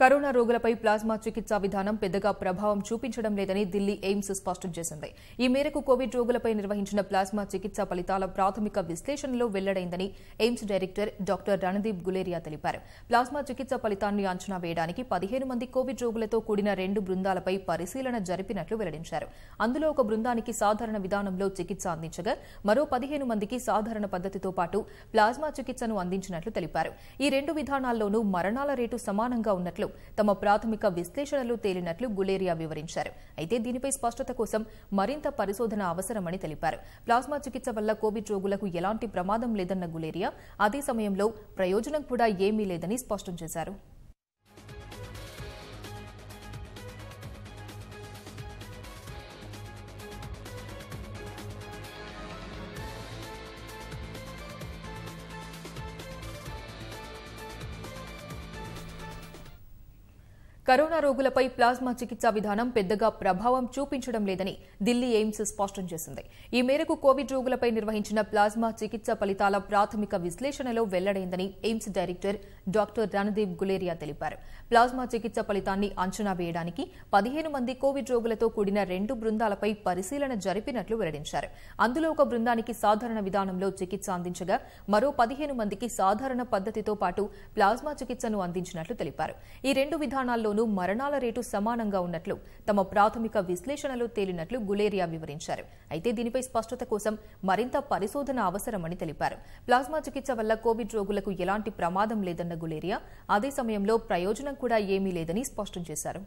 corona రోగులపై plasma చికిత్స విధానం పెద్దగా ప్రభావం చూపించడం లేదని ఢిల్లీ ఎయిమ్స్ స్పష్టం చేసింది ఈ మేరకు కోవిడ్ రోగులపై నిర్వహించిన ప్లాజ్మా చికిత్స ఫలితాల ప్రాథమిక విశ్లేషణలో వెల్లడైందని AIIMS director doctor Randeep Guleria తెలిపారు ప్లాజ్మా చికిత్స ఫలితాన్ని అంచనా వేయడానికి పదిహేను మంది కోవిడ్ రోగులతో కూడిన రెండు బృందాలపై పరిశీలన జరిపినట్లు వెల్లడించారు అందులో ఒక బృందానికి సాధారణ విధానంలో చికిత్స అందించగా మరో పదిహేను మందికి సాధారణ పద్దతితో పాటు ప్లాజ్మా చికిత్సను అందించినట్లు తెలిపారు ఈ రెండు విధానాల్లోనూ మరణాల రేటు సమానంగా ఉన్నట్లు చేసినట్లు తమ ప్రాథమిక విశ్లేషణలు తేలినట్లు గులేరియా వివరించారు అయితే దీనిపై స్పష్టత కోసం మరింత పరిశోధన అవసరమని తెలిపారు ప్లాస్మా చికిత్స వల్ల కోవిడ్ రోగులకు ఎలాంటి ప్రమాదం లేదన్న గులేరియా అదే సమయంలో ప్రయోజనం కూడా ఏమీ లేదని స్పష్టం చేశారు కరోనా రోగులపై ప్లాస్మా చికిత్సా విధానం పెద్దగా ప్రభావం చూపించడం లేదని ఢిల్లీ ఎయిమ్స్ స్పష్టం చేసింది ఈ మేరకు కోవిడ్ రోగులపై నిర్వహించిన ప్లాస్మా చికిత్స ఫలితాల ప్రాథమిక విశ్లేషణలో వెల్లడైందని AIIMS director doctor Randeep Guleria తెలిపారు ప్లాస్మా చికిత్స ఫలితాన్ని అంచనా వేయడానికి పదిహేను మంది కోవిడ్ రోగులతో కూడిన రెండు బృందాలపై పరిశీలన జరిపినట్లు వెల్లడించారు అందులో ఒక బృందానికి సాధారణ విధానంలో చికిత్స అందించగా మరో పదిహేను మందికి సాధారణ పద్దతితో పాటు ప్లాస్మా చికిత్సను అందించినట్లు తెలిపారు ఈ రెండు విధానాల్లో జిల్లాల్లోనూ మరణాల రేటు సమానంగా ఉన్నట్లు తమ ప్రాథమిక విశ్లేషణలో తేలినట్లు గులేరియా వివరించారు అయితే దీనిపై స్పష్టత కోసం మరింత పరిశోధన అవసరమని తెలిపారు ప్లాస్మా చికిత్స వల్ల కోవిడ్ రోగులకు ఎలాంటి ప్రమాదం లేదన్న గులేరియా అదే సమయంలో ప్రయోజనం కూడా ఏమీ లేదని స్పష్టం చేశారు